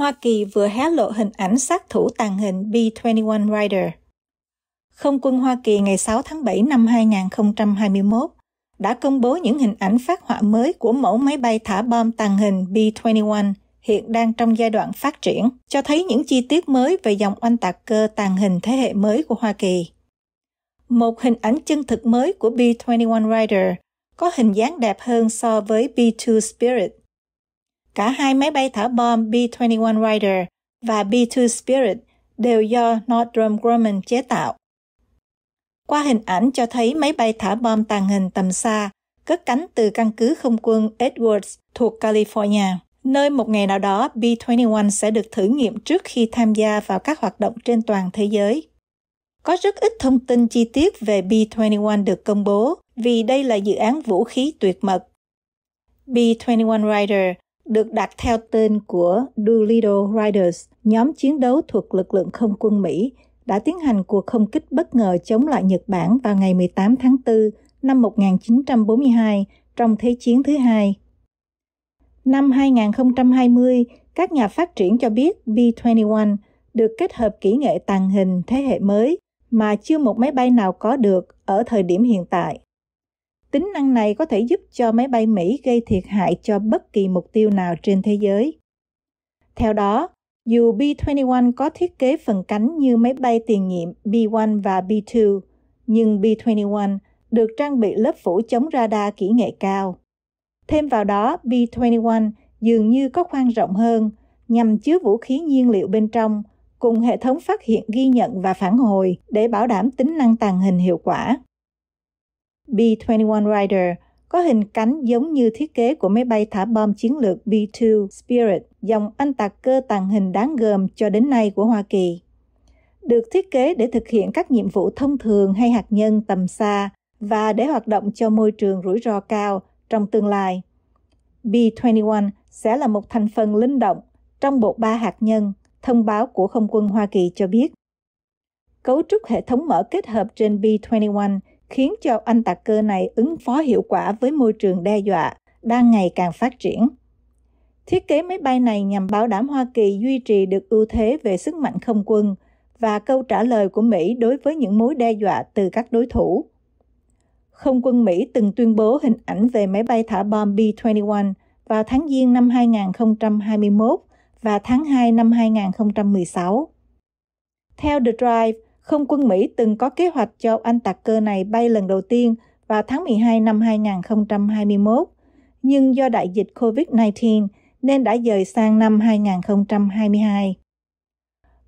Hoa Kỳ vừa hé lộ hình ảnh sát thủ tàng hình B-21 Rider. Không quân Hoa Kỳ ngày 6 tháng 7 năm 2021 đã công bố những hình ảnh phát họa mới của mẫu máy bay thả bom tàng hình B-21 hiện đang trong giai đoạn phát triển, cho thấy những chi tiết mới về dòng oanh tạc cơ tàng hình thế hệ mới của Hoa Kỳ. Một hình ảnh chân thực mới của B-21 Rider có hình dáng đẹp hơn so với B-2 Spirit Cả hai máy bay thả bom B-21 Rider và B-2 Spirit đều do Northrop Grumman chế tạo. Qua hình ảnh cho thấy máy bay thả bom tàng hình tầm xa cất cánh từ căn cứ không quân Edwards thuộc California, nơi một ngày nào đó B-21 sẽ được thử nghiệm trước khi tham gia vào các hoạt động trên toàn thế giới. Có rất ít thông tin chi tiết về B-21 được công bố vì đây là dự án vũ khí tuyệt mật. B-21 Rider được đặt theo tên của Doolittle Riders, nhóm chiến đấu thuộc lực lượng không quân Mỹ, đã tiến hành cuộc không kích bất ngờ chống lại Nhật Bản vào ngày 18 tháng 4 năm 1942 trong Thế chiến thứ hai. Năm 2020, các nhà phát triển cho biết B-21 được kết hợp kỹ nghệ tàng hình thế hệ mới mà chưa một máy bay nào có được ở thời điểm hiện tại. Tính năng này có thể giúp cho máy bay Mỹ gây thiệt hại cho bất kỳ mục tiêu nào trên thế giới. Theo đó, dù B-21 có thiết kế phần cánh như máy bay tiền nhiệm B-1 và B-2, nhưng B-21 được trang bị lớp phủ chống radar kỹ nghệ cao. Thêm vào đó, B-21 dường như có khoang rộng hơn nhằm chứa vũ khí nhiên liệu bên trong cùng hệ thống phát hiện ghi nhận và phản hồi để bảo đảm tính năng tàng hình hiệu quả. B-21 Rider có hình cánh giống như thiết kế của máy bay thả bom chiến lược B-2 Spirit, dòng anh tạc cơ tàng hình đáng gờm cho đến nay của Hoa Kỳ. Được thiết kế để thực hiện các nhiệm vụ thông thường hay hạt nhân tầm xa và để hoạt động cho môi trường rủi ro cao trong tương lai. B-21 sẽ là một thành phần linh động trong bộ ba hạt nhân, thông báo của Không quân Hoa Kỳ cho biết. Cấu trúc hệ thống mở kết hợp trên B-21 khiến cho anh tạc cơ này ứng phó hiệu quả với môi trường đe dọa đang ngày càng phát triển. Thiết kế máy bay này nhằm bảo đảm Hoa Kỳ duy trì được ưu thế về sức mạnh không quân và câu trả lời của Mỹ đối với những mối đe dọa từ các đối thủ. Không quân Mỹ từng tuyên bố hình ảnh về máy bay thả bom B-21 vào tháng Giêng năm 2021 và tháng 2 năm 2016. Theo The Drive, không quân Mỹ từng có kế hoạch cho anh tạc cơ này bay lần đầu tiên vào tháng 12 năm 2021, nhưng do đại dịch COVID-19 nên đã dời sang năm 2022.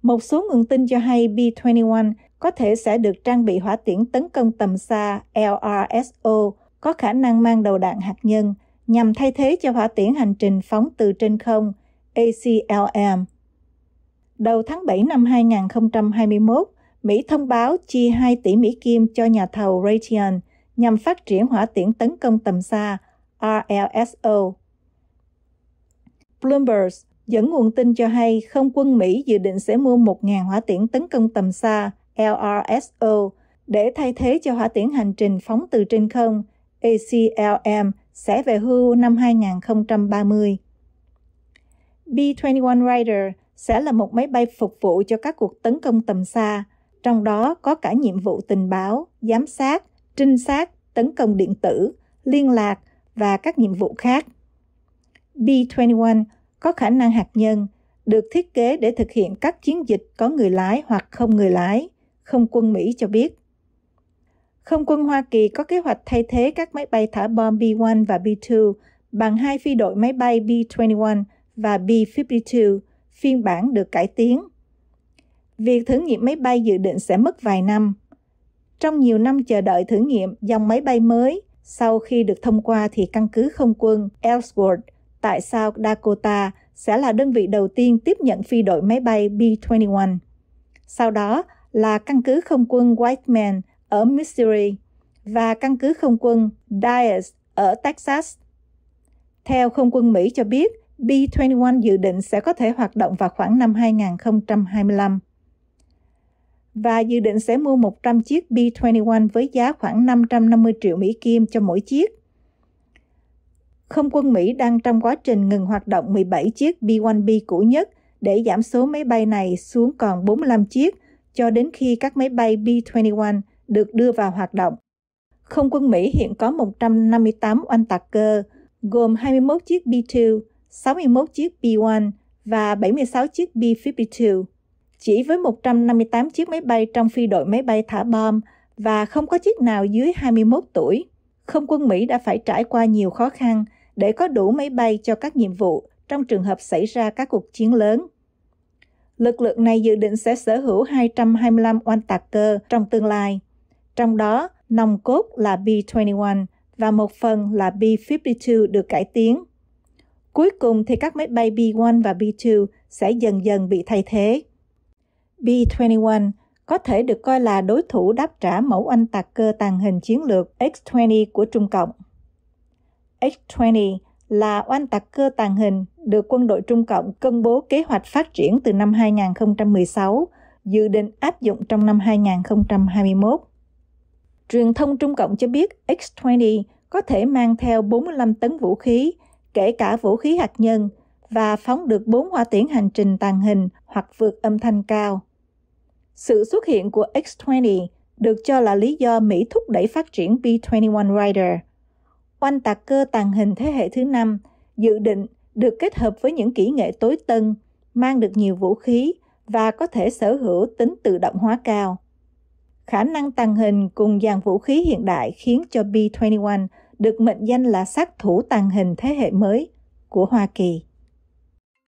Một số nguồn tin cho hay B-21 có thể sẽ được trang bị hỏa tiễn tấn công tầm xa LRSO có khả năng mang đầu đạn hạt nhân nhằm thay thế cho hỏa tiễn hành trình phóng từ trên không ACLM. Đầu tháng 7 năm 2021, Mỹ thông báo chi 2 tỷ Mỹ Kim cho nhà thầu Raytheon nhằm phát triển hỏa tiễn tấn công tầm xa RLSO. Bloomberg dẫn nguồn tin cho hay không quân Mỹ dự định sẽ mua 1.000 hỏa tiễn tấn công tầm xa LRSO để thay thế cho hỏa tiễn hành trình phóng từ trên không ACLM sẽ về hưu năm 2030. B-21 Raider sẽ là một máy bay phục vụ cho các cuộc tấn công tầm xa, trong đó có cả nhiệm vụ tình báo, giám sát, trinh sát, tấn công điện tử, liên lạc và các nhiệm vụ khác. B-21 có khả năng hạt nhân, được thiết kế để thực hiện các chiến dịch có người lái hoặc không người lái, không quân Mỹ cho biết. Không quân Hoa Kỳ có kế hoạch thay thế các máy bay thả bom B-1 và B-2 bằng hai phi đội máy bay B-21 và B-52, phiên bản được cải tiến Việc thử nghiệm máy bay dự định sẽ mất vài năm. Trong nhiều năm chờ đợi thử nghiệm dòng máy bay mới, sau khi được thông qua thì căn cứ không quân Ellsworth tại South Dakota sẽ là đơn vị đầu tiên tiếp nhận phi đội máy bay B-21. Sau đó là căn cứ không quân Whiteman ở Missouri và căn cứ không quân Dyess ở Texas. Theo Không quân Mỹ cho biết, B-21 dự định sẽ có thể hoạt động vào khoảng năm 2025 và dự định sẽ mua 100 chiếc B-21 với giá khoảng 550 triệu Mỹ Kim cho mỗi chiếc. Không quân Mỹ đang trong quá trình ngừng hoạt động 17 chiếc B-1B cũ nhất để giảm số máy bay này xuống còn 45 chiếc cho đến khi các máy bay B-21 được đưa vào hoạt động. Không quân Mỹ hiện có 158 oanh tạc cơ, gồm 21 chiếc B-2, 61 chiếc B-1 và 76 chiếc B-52. Chỉ với 158 chiếc máy bay trong phi đội máy bay thả bom và không có chiếc nào dưới 21 tuổi, không quân Mỹ đã phải trải qua nhiều khó khăn để có đủ máy bay cho các nhiệm vụ trong trường hợp xảy ra các cuộc chiến lớn. Lực lượng này dự định sẽ sở hữu 225 oanh tạc cơ trong tương lai, trong đó nòng cốt là B-21 và một phần là B-52 được cải tiến. Cuối cùng thì các máy bay B-1 và B-2 sẽ dần dần bị thay thế. B-21 có thể được coi là đối thủ đáp trả mẫu anh tạc cơ tàng hình chiến lược X-20 của Trung Cộng. X-20 là oanh tạc cơ tàng hình được quân đội Trung Cộng công bố kế hoạch phát triển từ năm 2016, dự định áp dụng trong năm 2021. Truyền thông Trung Cộng cho biết X-20 có thể mang theo 45 tấn vũ khí, kể cả vũ khí hạt nhân, và phóng được 4 hoa tiễn hành trình tàng hình hoặc vượt âm thanh cao. Sự xuất hiện của X20 được cho là lý do Mỹ thúc đẩy phát triển B-21 Rider. Oanh tạc cơ tàng hình thế hệ thứ năm dự định được kết hợp với những kỹ nghệ tối tân, mang được nhiều vũ khí và có thể sở hữu tính tự động hóa cao. Khả năng tàng hình cùng dàn vũ khí hiện đại khiến cho B-21 được mệnh danh là sát thủ tàng hình thế hệ mới của Hoa Kỳ.